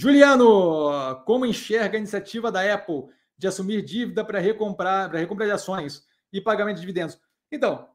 Juliano, como enxerga a iniciativa da Apple de assumir dívida para recomprar, para recompra de ações e pagamento de dividendos? Então,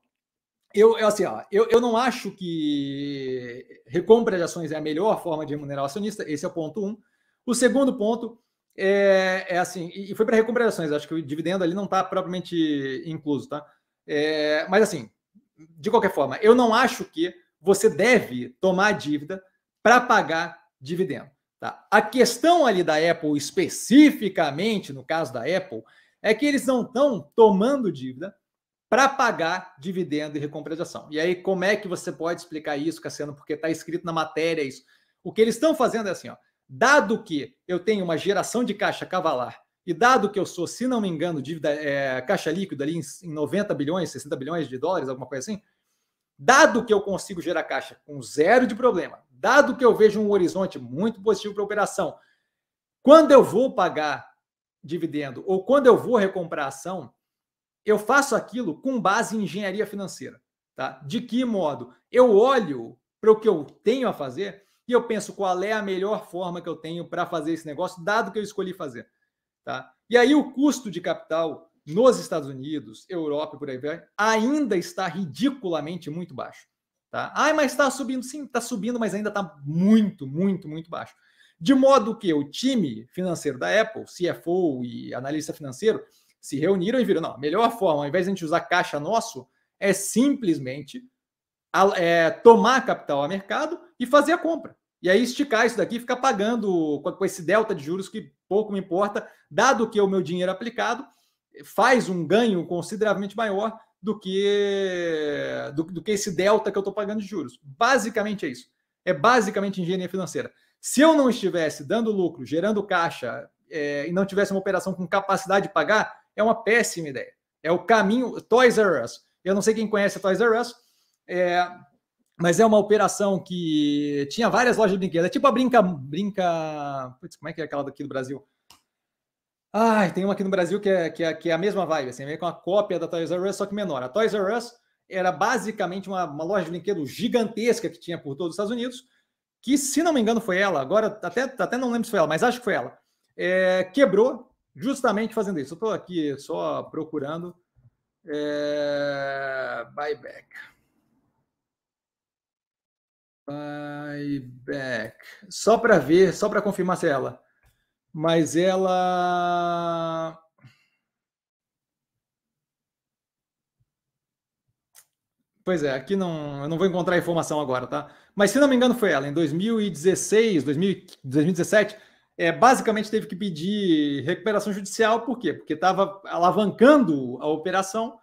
eu, eu assim, ó, eu, eu não acho que recompra de ações é a melhor forma de remunerar o acionista. Esse é o ponto um. O segundo ponto é, é assim, e foi para recompra de ações. Acho que o dividendo ali não está propriamente incluso, tá? É, mas assim, de qualquer forma, eu não acho que você deve tomar dívida para pagar dividendo. Tá? A questão ali da Apple, especificamente no caso da Apple, é que eles não estão tomando dívida para pagar dividendo e recompensação. E aí, como é que você pode explicar isso, Cassiano? Porque está escrito na matéria isso. O que eles estão fazendo é assim, ó. Dado que eu tenho uma geração de caixa cavalar e dado que eu sou, se não me engano, dívida é, caixa líquida ali em 90 bilhões, 60 bilhões de dólares, alguma coisa assim, Dado que eu consigo gerar caixa com zero de problema, dado que eu vejo um horizonte muito positivo para a operação, quando eu vou pagar dividendo ou quando eu vou recomprar ação, eu faço aquilo com base em engenharia financeira. Tá? De que modo? Eu olho para o que eu tenho a fazer e eu penso qual é a melhor forma que eu tenho para fazer esse negócio, dado que eu escolhi fazer. Tá? E aí o custo de capital nos Estados Unidos, Europa e por aí vai, ainda está ridiculamente muito baixo. Tá? Ah, mas está subindo, sim, está subindo, mas ainda está muito, muito, muito baixo. De modo que o time financeiro da Apple, CFO e analista financeiro, se reuniram e viram: não, a melhor forma, ao invés de a gente usar caixa nosso, é simplesmente é, tomar capital a mercado e fazer a compra. E aí esticar isso daqui e ficar pagando com esse delta de juros que pouco me importa, dado que é o meu dinheiro é aplicado faz um ganho consideravelmente maior do que do, do que esse delta que eu estou pagando de juros. Basicamente é isso. É basicamente engenharia financeira. Se eu não estivesse dando lucro, gerando caixa é, e não tivesse uma operação com capacidade de pagar, é uma péssima ideia. É o caminho Toys R Us. Eu não sei quem conhece a Toys R Us, é, mas é uma operação que tinha várias lojas de brinquedos. É tipo a Brinca. Brinca. Putz, como é que é aquela daqui do Brasil? Ai, tem uma aqui no Brasil que é, que é, que é a mesma vibe, assim, é meio com uma cópia da Toys R Us, só que menor. A Toys R Us era basicamente uma, uma loja de brinquedo gigantesca que tinha por todos os Estados Unidos, que, se não me engano, foi ela, agora até, até não lembro se foi ela, mas acho que foi ela, é, quebrou justamente fazendo isso. Eu estou aqui só procurando. É, buyback. Buyback. Só para ver, só para confirmar se é ela mas ela Pois é, aqui não, eu não vou encontrar informação agora, tá? Mas se não me engano foi ela, em 2016, 2017, é, basicamente teve que pedir recuperação judicial, por quê? Porque estava alavancando a operação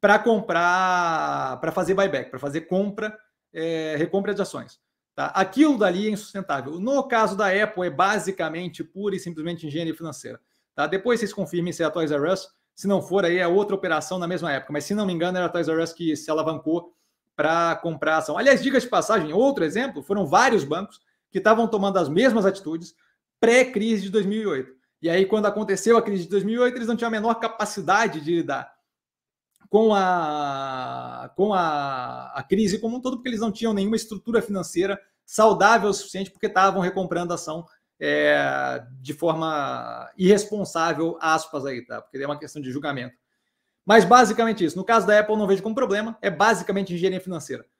para comprar, para fazer buyback, para fazer compra, é, recompra de ações. Tá? Aquilo dali é insustentável. No caso da Apple, é basicamente pura e simplesmente engenharia financeira. Tá? Depois vocês confirmem se é a Toys R Us. Se não for, aí é outra operação na mesma época. Mas se não me engano, era a Toys R Us que se alavancou para comprar ação. Aliás, dicas de passagem, outro exemplo, foram vários bancos que estavam tomando as mesmas atitudes pré-crise de 2008. E aí, quando aconteceu a crise de 2008, eles não tinham a menor capacidade de lidar com a, com a, a crise como um todo, porque eles não tinham nenhuma estrutura financeira saudável o suficiente, porque estavam recomprando ação é, de forma irresponsável, aspas aí, tá? Porque é uma questão de julgamento. Mas basicamente isso. No caso da Apple, não vejo como problema, é basicamente engenharia financeira.